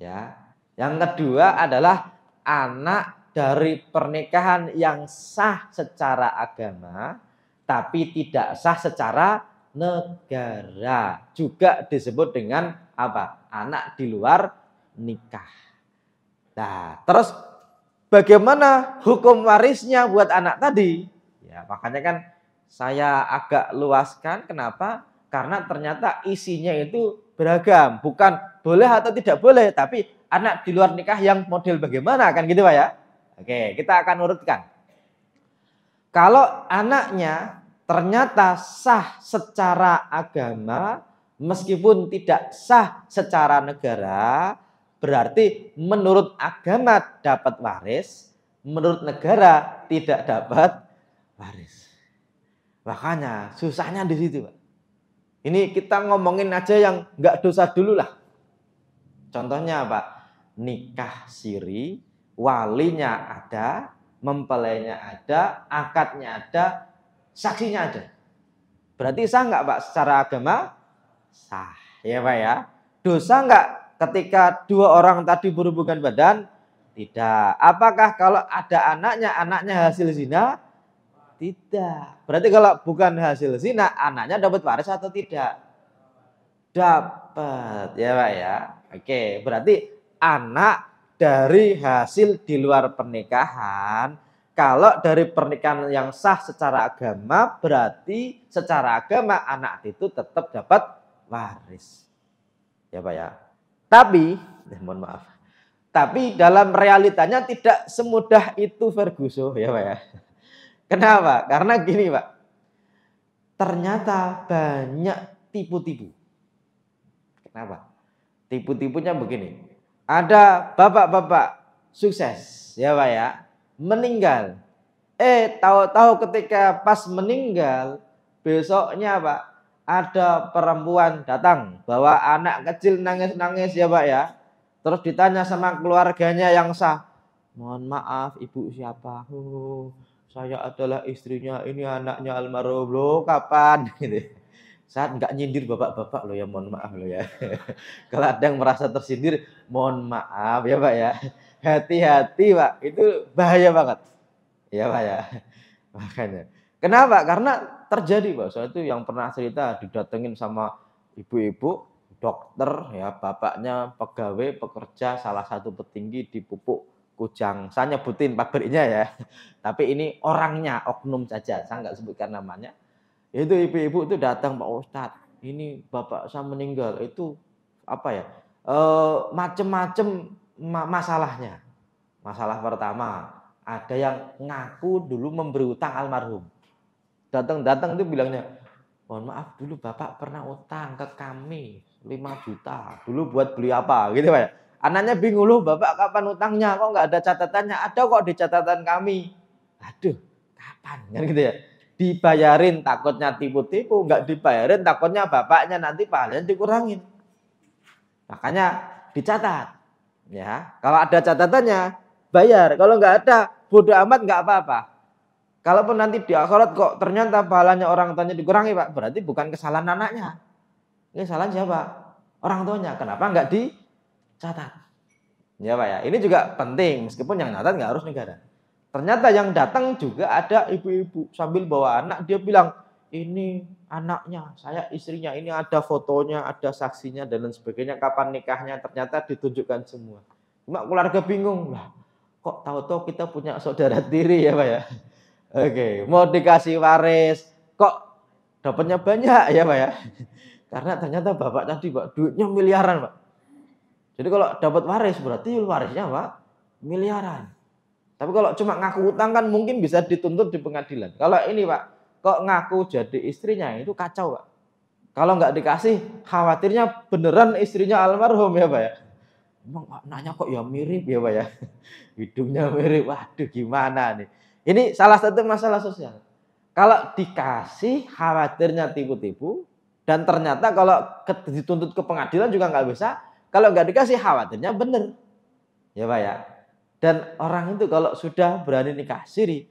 Ya. Yang kedua adalah anak dari pernikahan yang sah secara agama tapi tidak sah secara negara. Juga disebut dengan apa? Anak di luar nikah. Nah, terus bagaimana hukum warisnya buat anak tadi? Ya, makanya kan saya agak luaskan kenapa? Karena ternyata isinya itu beragam, bukan boleh atau tidak boleh, tapi anak di luar nikah yang model bagaimana kan gitu Pak ya. Oke, kita akan urutkan. Kalau anaknya ternyata sah secara agama, meskipun tidak sah secara negara, berarti menurut agama dapat waris, menurut negara tidak dapat waris. Makanya susahnya di situ, Pak. Ini kita ngomongin aja yang nggak dosa dulu lah. Contohnya apa? Nikah siri walinya ada, mempelainya ada, akadnya ada, saksinya ada. Berarti sah nggak Pak secara agama? Sah, ya Pak ya. Dosa nggak ketika dua orang tadi berhubungan badan? Tidak. Apakah kalau ada anaknya, anaknya hasil zina? Tidak. Berarti kalau bukan hasil zina, anaknya dapat waris atau tidak? Dapat, ya Pak ya. Oke, berarti anak dari hasil di luar pernikahan. Kalau dari pernikahan yang sah secara agama, berarti secara agama anak itu tetap dapat waris. Ya Pak ya. Tapi, eh, mohon maaf. Tapi dalam realitanya tidak semudah itu Ferguson ya Pak ya. Kenapa? Karena gini Pak. Ternyata banyak tipu-tipu. Kenapa? Tipu-tipunya begini ada bapak-bapak sukses, ya Pak ya, meninggal. Eh, tahu-tahu ketika pas meninggal, besoknya Pak, ada perempuan datang bawa anak kecil nangis-nangis ya Pak ya. Terus ditanya sama keluarganya yang sah, mohon maaf ibu siapa? Oh, saya adalah istrinya, ini anaknya almarhum. Loh, kapan? Gitu saat nggak nyindir bapak-bapak lo ya, mohon maaf lo ya. Kalau ada yang merasa tersindir, mohon maaf ya Pak ya. Hati-hati Pak, itu bahaya banget. Ya Pak ya. Makanya. Kenapa? Karena terjadi Pak. Soalnya itu yang pernah cerita didatengin sama ibu-ibu dokter ya bapaknya pegawai pekerja salah satu petinggi di pupuk Kujang. Saya nyebutin pabriknya ya. Tapi ini orangnya oknum saja. Saya nggak sebutkan namanya. Itu ibu-ibu itu datang Pak ustad ini bapak saya meninggal itu apa ya? E, macem-macem masalahnya. Masalah pertama, ada yang ngaku dulu memberi utang almarhum. Datang-datang itu bilangnya, mohon maaf dulu bapak pernah utang ke kami 5 juta. Dulu buat beli apa gitu Pak. Ya. Anaknya bingung loh bapak kapan utangnya kok nggak ada catatannya. Ada kok di catatan kami. Aduh kapan kan gitu ya dibayarin takutnya tipu-tipu, nggak dibayarin takutnya bapaknya nanti pahalanya dikurangin. Makanya dicatat. Ya, kalau ada catatannya bayar. Kalau nggak ada bodoh amat nggak apa-apa. Kalaupun nanti di akhirat kok ternyata pahalanya orang tuanya dikurangi pak, berarti bukan kesalahan anaknya. Ini kesalahan siapa? Orang tuanya. Kenapa nggak dicatat? Ya pak ya. Ini juga penting meskipun yang catat nggak harus negara. Ternyata yang datang juga ada ibu-ibu sambil bawa anak. Dia bilang, ini anaknya, saya istrinya, ini ada fotonya, ada saksinya, dan lain sebagainya. Kapan nikahnya, ternyata ditunjukkan semua. Cuma keluarga bingung, lah kok tahu-tahu kita punya saudara tiri ya Pak ya. Oke, okay. mau dikasih waris, kok dapatnya banyak ya Pak ya. Karena ternyata bapak tadi Pak, duitnya miliaran Pak. Jadi kalau dapat waris berarti warisnya Pak miliaran. Tapi kalau cuma ngaku utang kan mungkin bisa dituntut di pengadilan. Kalau ini Pak, kok ngaku jadi istrinya itu kacau Pak. Kalau nggak dikasih, khawatirnya beneran istrinya almarhum ya Pak ya. Emang nanya kok ya mirip ya Pak ya. Hidungnya mirip, waduh gimana nih. Ini salah satu masalah sosial. Kalau dikasih khawatirnya tipu-tipu, dan ternyata kalau dituntut ke pengadilan juga nggak bisa, kalau nggak dikasih khawatirnya bener. Ya Pak ya. Dan orang itu kalau sudah berani nikah siri,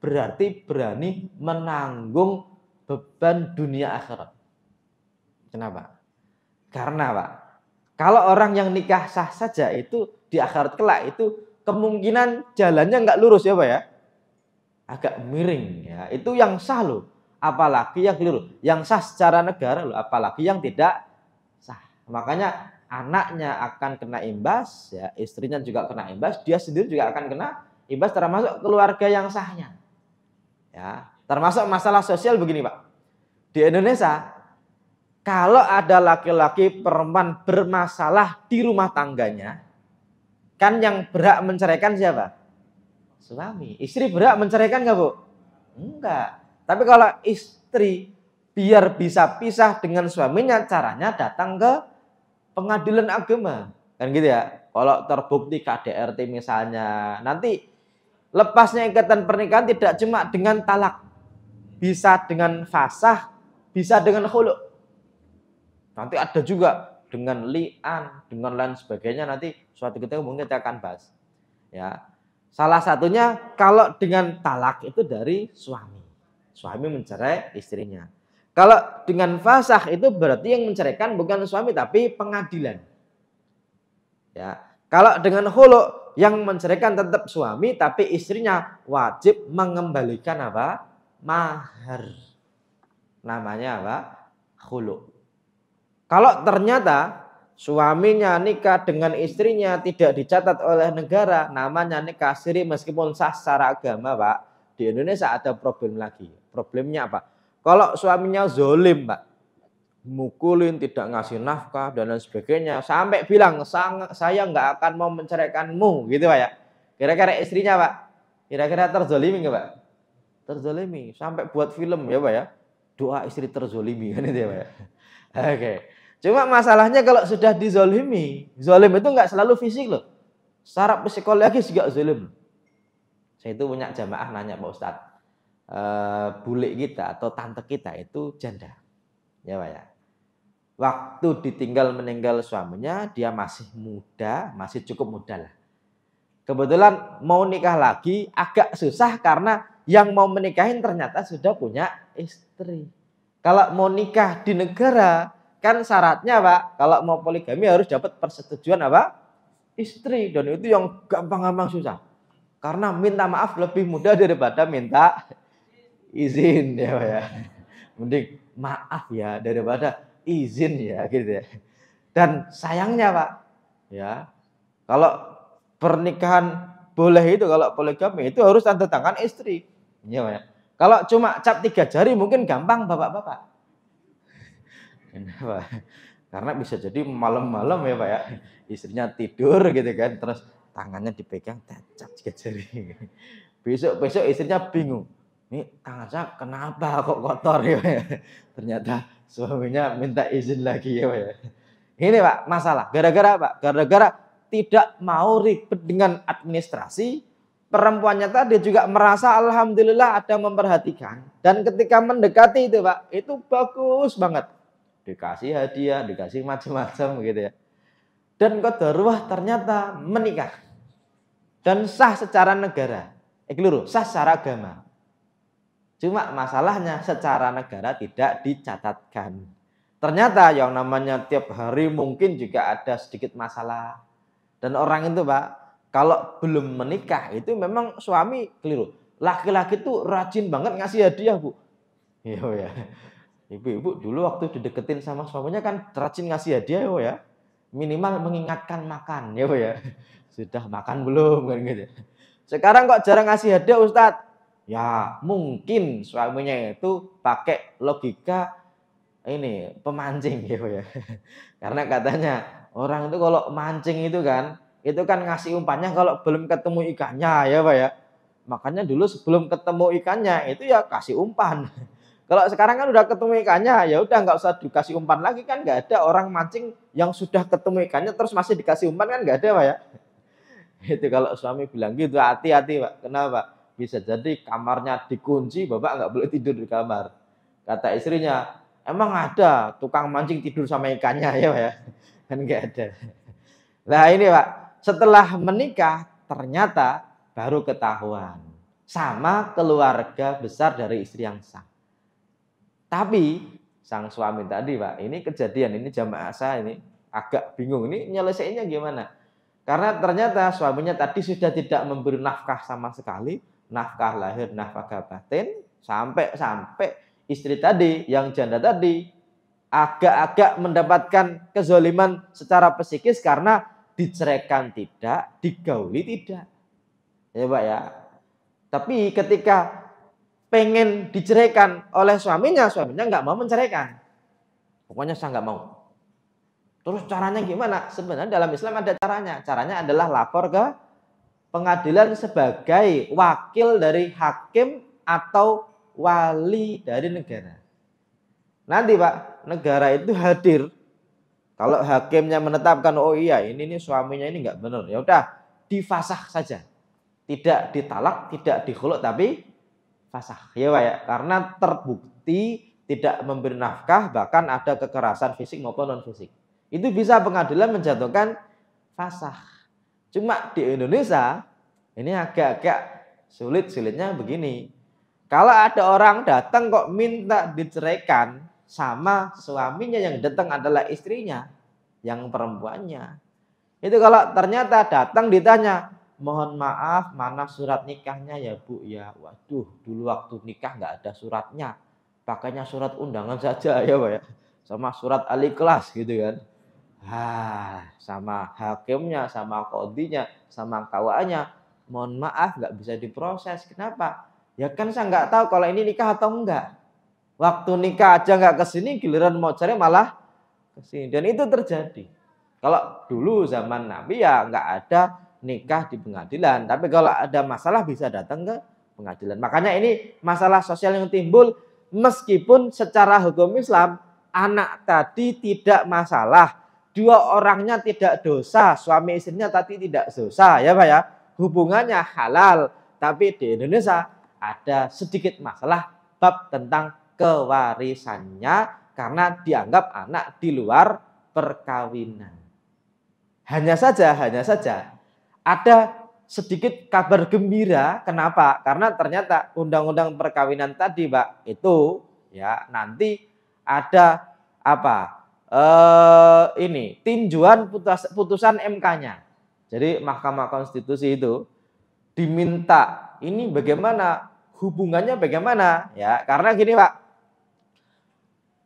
berarti berani menanggung beban dunia akhirat. Kenapa? Karena Pak, kalau orang yang nikah sah saja itu di akhirat kelak itu kemungkinan jalannya nggak lurus ya Pak ya. Agak miring ya. Itu yang sah loh. Apalagi yang keliru. Yang sah secara negara loh. Apalagi yang tidak sah. Makanya anaknya akan kena imbas, ya, istrinya juga kena imbas, dia sendiri juga akan kena imbas termasuk keluarga yang sahnya. Ya, termasuk masalah sosial begini, Pak. Di Indonesia kalau ada laki-laki perempuan bermasalah di rumah tangganya, kan yang berhak menceraikan siapa? Suami. Istri berhak menceraikan nggak, Bu? Enggak. Tapi kalau istri biar bisa pisah dengan suaminya, caranya datang ke pengadilan agama kan gitu ya kalau terbukti KDRT misalnya nanti lepasnya ikatan pernikahan tidak cuma dengan talak bisa dengan fasah bisa dengan khuluk nanti ada juga dengan lian dengan lain sebagainya nanti suatu ketika mungkin kita akan bahas ya salah satunya kalau dengan talak itu dari suami suami mencerai istrinya kalau dengan fasah itu berarti yang menceraikan bukan suami tapi pengadilan. Ya. Kalau dengan hulu yang menceraikan tetap suami tapi istrinya wajib mengembalikan apa? Mahar. Namanya apa? Hulu. Kalau ternyata suaminya nikah dengan istrinya tidak dicatat oleh negara, namanya nikah siri meskipun sah secara agama, Pak. Di Indonesia ada problem lagi. Problemnya apa? Kalau suaminya zolim, Pak, mukulin, tidak ngasih nafkah dan lain sebagainya, sampai bilang saya nggak akan mau menceraikanmu, gitu Pak ya. Kira-kira istrinya Pak, kira-kira terzolimi nggak Pak? Terzolimi, sampai buat film ya Pak ya. Doa istri terzolimi kan itu ya Pak ya. Oke. Okay. Cuma masalahnya kalau sudah dizolimi, zolim itu nggak selalu fisik loh. Secara psikologis juga zolim. Saya itu punya jamaah nanya Pak Ustadz uh, eh, bule kita atau tante kita itu janda. Ya Pak ya. Waktu ditinggal meninggal suaminya, dia masih muda, masih cukup muda lah. Kebetulan mau nikah lagi agak susah karena yang mau menikahin ternyata sudah punya istri. Kalau mau nikah di negara kan syaratnya Pak, kalau mau poligami harus dapat persetujuan apa? Istri dan itu yang gampang-gampang susah. Karena minta maaf lebih mudah daripada minta izin ya Pak ya. Iya. Mending maaf ya daripada izin ya gitu ya. Dan sayangnya Pak ya kalau pernikahan boleh itu kalau poligami itu harus tanda tangan istri. Ya Pak ya. Kalau cuma cap tiga jari mungkin gampang bapak-bapak. Kenapa? Karena bisa jadi malam-malam ya Pak ya. Istrinya tidur gitu kan. Terus tangannya dipegang cap tiga jari. Besok-besok istrinya bingung ini tangan saya kenapa kok kotor ya ternyata suaminya minta izin lagi ya, ya. ini Pak masalah gara-gara Pak gara-gara tidak mau ribet dengan administrasi perempuannya tadi juga merasa alhamdulillah ada memperhatikan dan ketika mendekati itu Pak itu bagus banget dikasih hadiah dikasih macam-macam gitu ya dan kodaruah ternyata menikah dan sah secara negara eh keliru sah secara agama Cuma masalahnya secara negara tidak dicatatkan. Ternyata yang namanya tiap hari mungkin juga ada sedikit masalah. Dan orang itu Pak, kalau belum menikah itu memang suami keliru. Laki-laki tuh rajin banget ngasih hadiah Bu. Iya ya. Ibu-ibu dulu waktu dideketin sama suaminya kan rajin ngasih hadiah yo ya, ya. Minimal mengingatkan makan ya Bu ya. Sudah makan belum kan gitu. Sekarang kok jarang ngasih hadiah Ustadz Ya mungkin suaminya itu pakai logika ini pemancing gitu ya. Karena katanya orang itu kalau mancing itu kan itu kan ngasih umpannya kalau belum ketemu ikannya ya Pak ya. Makanya dulu sebelum ketemu ikannya itu ya kasih umpan. Kalau sekarang kan udah ketemu ikannya, ya udah nggak usah dikasih umpan lagi kan nggak ada orang mancing yang sudah ketemu ikannya terus masih dikasih umpan kan nggak ada pak ya. Itu kalau suami bilang gitu hati-hati pak. Kenapa? Bisa jadi kamarnya dikunci, bapak nggak boleh tidur di kamar. Kata istrinya, emang ada tukang mancing tidur sama ikannya ya, ya? kan nggak ada. Nah ini pak, setelah menikah ternyata baru ketahuan sama keluarga besar dari istri yang sah. Tapi sang suami tadi pak, ini kejadian ini jamaah saya ini agak bingung ini nyelesainya gimana? Karena ternyata suaminya tadi sudah tidak memberi nafkah sama sekali, nafkah lahir, nafkah batin, sampai-sampai istri tadi, yang janda tadi, agak-agak mendapatkan kezoliman secara psikis karena diceraikan tidak, digauli tidak. Ya Pak ya. Tapi ketika pengen diceraikan oleh suaminya, suaminya nggak mau menceraikan. Pokoknya saya nggak mau. Terus caranya gimana? Sebenarnya dalam Islam ada caranya. Caranya adalah lapor ke pengadilan sebagai wakil dari hakim atau wali dari negara. Nanti Pak, negara itu hadir. Kalau hakimnya menetapkan oh iya ini nih suaminya ini nggak benar, ya udah difasah saja. Tidak ditalak, tidak dikhuluk tapi fasah. Ya Pak ya, karena terbukti tidak memberi nafkah bahkan ada kekerasan fisik maupun non fisik. Itu bisa pengadilan menjatuhkan fasah Cuma di Indonesia ini agak-agak sulit-sulitnya begini. Kalau ada orang datang kok minta diceraikan sama suaminya yang datang adalah istrinya yang perempuannya. Itu kalau ternyata datang ditanya, mohon maaf mana surat nikahnya ya bu ya. Waduh dulu waktu nikah nggak ada suratnya. Pakainya surat undangan saja ya pak ya. Sama surat aliklas gitu kan ha, sama hakimnya, sama kodinya, sama kawanya. Mohon maaf nggak bisa diproses. Kenapa? Ya kan saya nggak tahu kalau ini nikah atau enggak. Waktu nikah aja nggak kesini, giliran mau cari malah kesini. Dan itu terjadi. Kalau dulu zaman Nabi ya nggak ada nikah di pengadilan. Tapi kalau ada masalah bisa datang ke pengadilan. Makanya ini masalah sosial yang timbul meskipun secara hukum Islam anak tadi tidak masalah Dua orangnya tidak dosa, suami istrinya tadi tidak dosa ya Pak ya. Hubungannya halal, tapi di Indonesia ada sedikit masalah bab tentang kewarisannya karena dianggap anak di luar perkawinan. Hanya saja, hanya saja ada sedikit kabar gembira. Kenapa? Karena ternyata undang-undang perkawinan tadi, Pak, itu ya nanti ada apa? eh, ini tinjuan putus, putusan MK-nya. Jadi Mahkamah Konstitusi itu diminta ini bagaimana hubungannya bagaimana ya karena gini Pak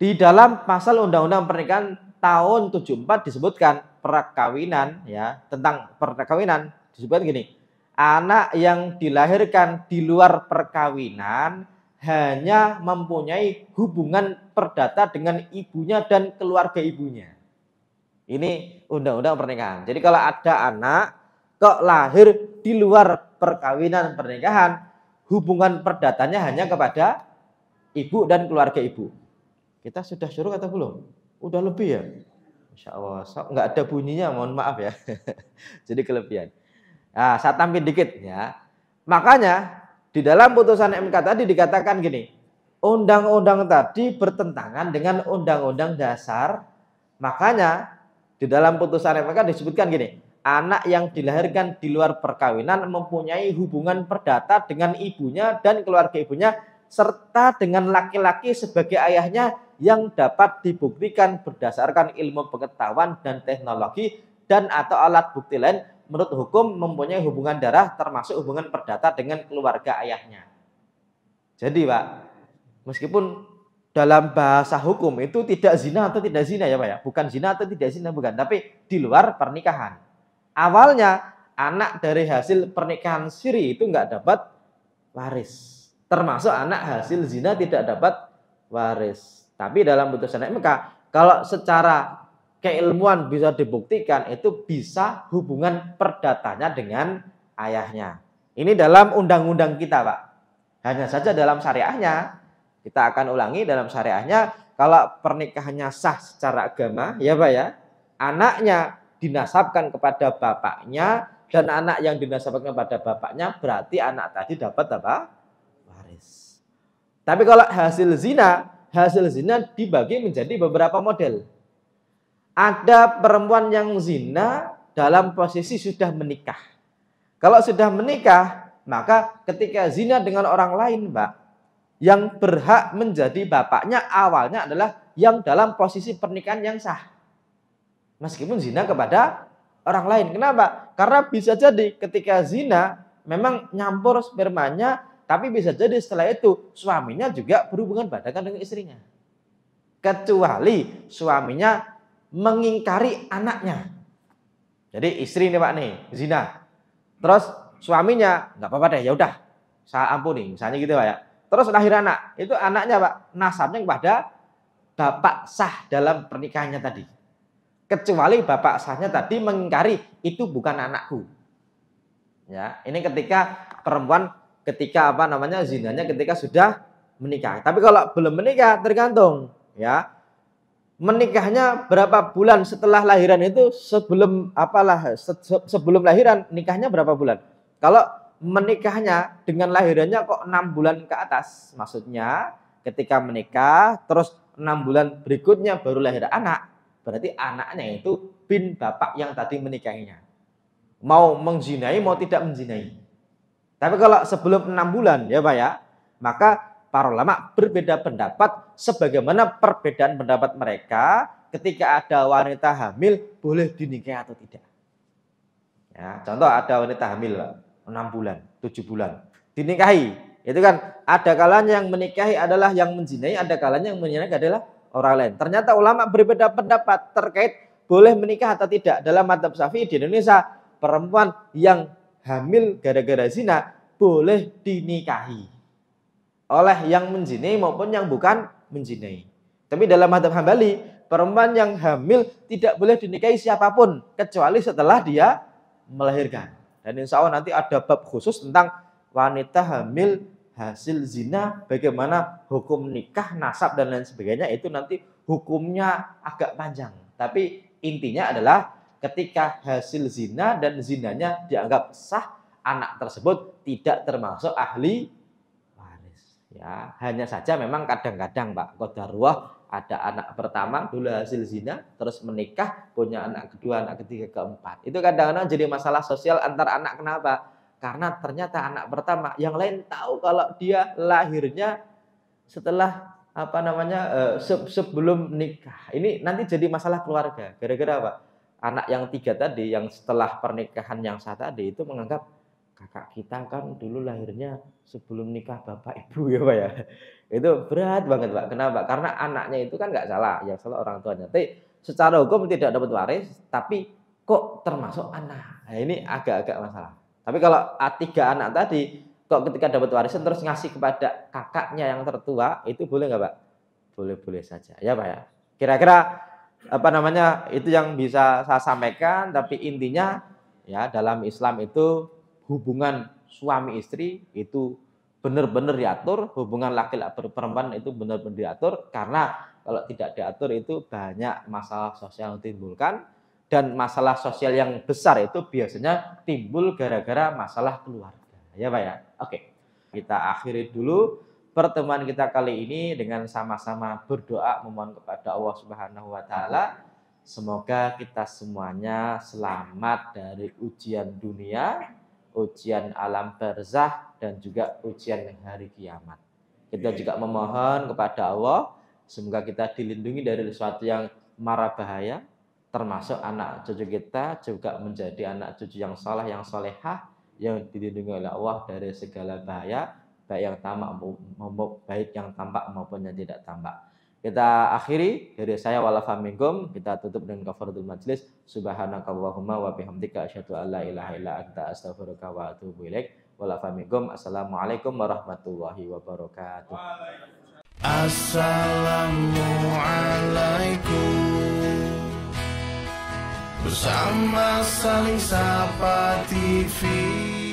di dalam pasal undang-undang pernikahan tahun 74 disebutkan perkawinan ya tentang perkawinan disebutkan gini anak yang dilahirkan di luar perkawinan hanya mempunyai hubungan perdata dengan ibunya dan keluarga ibunya. Ini undang-undang pernikahan. Jadi kalau ada anak kok lahir di luar perkawinan pernikahan, hubungan perdatanya hanya kepada ibu dan keluarga ibu. Kita sudah suruh atau belum? Udah lebih ya? Insya Allah, so, nggak ada bunyinya, mohon maaf ya. Jadi kelebihan. Nah, saya tampil dikit ya. Makanya di dalam putusan MK tadi dikatakan gini, undang-undang tadi bertentangan dengan undang-undang dasar. Makanya di dalam putusan MK disebutkan gini, anak yang dilahirkan di luar perkawinan mempunyai hubungan perdata dengan ibunya dan keluarga ibunya serta dengan laki-laki sebagai ayahnya yang dapat dibuktikan berdasarkan ilmu pengetahuan dan teknologi dan atau alat bukti lain menurut hukum mempunyai hubungan darah termasuk hubungan perdata dengan keluarga ayahnya. Jadi Pak, meskipun dalam bahasa hukum itu tidak zina atau tidak zina ya Pak ya, bukan zina atau tidak zina bukan, tapi di luar pernikahan. Awalnya anak dari hasil pernikahan siri itu nggak dapat waris. Termasuk anak hasil zina tidak dapat waris. Tapi dalam putusan MK kalau secara keilmuan bisa dibuktikan itu bisa hubungan perdatanya dengan ayahnya. Ini dalam undang-undang kita, Pak. Hanya saja dalam syariahnya, kita akan ulangi dalam syariahnya, kalau pernikahannya sah secara agama, ya Pak ya, anaknya dinasabkan kepada bapaknya, dan anak yang dinasabkan kepada bapaknya, berarti anak tadi dapat apa? Waris. Tapi kalau hasil zina, hasil zina dibagi menjadi beberapa model ada perempuan yang zina dalam posisi sudah menikah. Kalau sudah menikah, maka ketika zina dengan orang lain, Mbak, yang berhak menjadi bapaknya awalnya adalah yang dalam posisi pernikahan yang sah. Meskipun zina kepada orang lain. Kenapa? Karena bisa jadi ketika zina memang nyampur spermanya, tapi bisa jadi setelah itu suaminya juga berhubungan badan dengan istrinya. Kecuali suaminya mengingkari anaknya. Jadi istri ini Pak nih, zina. Terus suaminya nggak apa-apa deh, ya udah. Saya ampuni, misalnya gitu Pak ya. Terus lahir anak, itu anaknya Pak nasabnya kepada bapak sah dalam pernikahannya tadi. Kecuali bapak sahnya tadi mengingkari itu bukan anakku. Ya, ini ketika perempuan ketika apa namanya zinanya ketika sudah menikah. Tapi kalau belum menikah tergantung ya menikahnya berapa bulan setelah lahiran itu sebelum apalah se sebelum lahiran nikahnya berapa bulan? Kalau menikahnya dengan lahirannya kok enam bulan ke atas, maksudnya ketika menikah terus enam bulan berikutnya baru lahir anak, berarti anaknya itu bin bapak yang tadi menikahinya. Mau mengzinai mau tidak menzinai. Tapi kalau sebelum enam bulan ya Pak ya, maka para ulama berbeda pendapat sebagaimana perbedaan pendapat mereka ketika ada wanita hamil boleh dinikahi atau tidak. Ya, contoh ada wanita hamil 6 bulan, 7 bulan dinikahi. Itu kan ada kalanya yang menikahi adalah yang menzinai, ada kalanya yang menjinai adalah orang lain. Ternyata ulama berbeda pendapat terkait boleh menikah atau tidak dalam madhab syafi'i di Indonesia perempuan yang hamil gara-gara zina boleh dinikahi oleh yang menjinai maupun yang bukan menjinai. Tapi dalam madhab hambali, perempuan yang hamil tidak boleh dinikahi siapapun kecuali setelah dia melahirkan. Dan insya Allah nanti ada bab khusus tentang wanita hamil hasil zina, bagaimana hukum nikah, nasab dan lain sebagainya itu nanti hukumnya agak panjang. Tapi intinya adalah ketika hasil zina dan zinanya dianggap sah, anak tersebut tidak termasuk ahli Ya, hanya saja memang kadang-kadang Pak Kodarwah ada anak pertama dulu hasil zina, terus menikah, punya anak kedua, anak ketiga, keempat. Itu kadang-kadang jadi masalah sosial antar anak kenapa? Karena ternyata anak pertama yang lain tahu kalau dia lahirnya setelah apa namanya eh, sebelum nikah. Ini nanti jadi masalah keluarga. Gara-gara apa? Anak yang tiga tadi yang setelah pernikahan yang satu tadi itu menganggap kakak kita kan dulu lahirnya sebelum nikah bapak ibu ya pak ya itu berat banget pak kenapa karena anaknya itu kan nggak salah yang salah orang tuanya tapi secara hukum tidak dapat waris tapi kok termasuk anak nah, ini agak-agak masalah tapi kalau tiga anak tadi kok ketika dapat warisan terus ngasih kepada kakaknya yang tertua itu boleh nggak pak boleh-boleh saja ya pak ya kira-kira apa namanya itu yang bisa saya sampaikan tapi intinya ya dalam Islam itu hubungan suami istri itu benar-benar diatur, hubungan laki laki perempuan itu benar-benar diatur karena kalau tidak diatur itu banyak masalah sosial yang timbulkan dan masalah sosial yang besar itu biasanya timbul gara-gara masalah keluarga. Ya Pak ya? Oke. Kita akhiri dulu pertemuan kita kali ini dengan sama-sama berdoa memohon kepada Allah Subhanahu wa taala semoga kita semuanya selamat dari ujian dunia ujian alam barzah dan juga ujian hari kiamat. Kita iya. juga memohon kepada Allah semoga kita dilindungi dari sesuatu yang marah bahaya termasuk anak cucu kita juga menjadi anak cucu yang salah yang solehah yang dilindungi oleh Allah dari segala bahaya baik yang tampak baik yang tampak maupun yang tidak tampak. Kita akhiri dari saya walafamikum Kita tutup dengan kafaratul majlis. Subhanakallahumma wa bihamdika asyhadu an la ilaha illa anta astaghfiruka wa atubu ilaik. walafamikum Assalamualaikum warahmatullahi wabarakatuh. Assalamualaikum Bersama saling sapa TV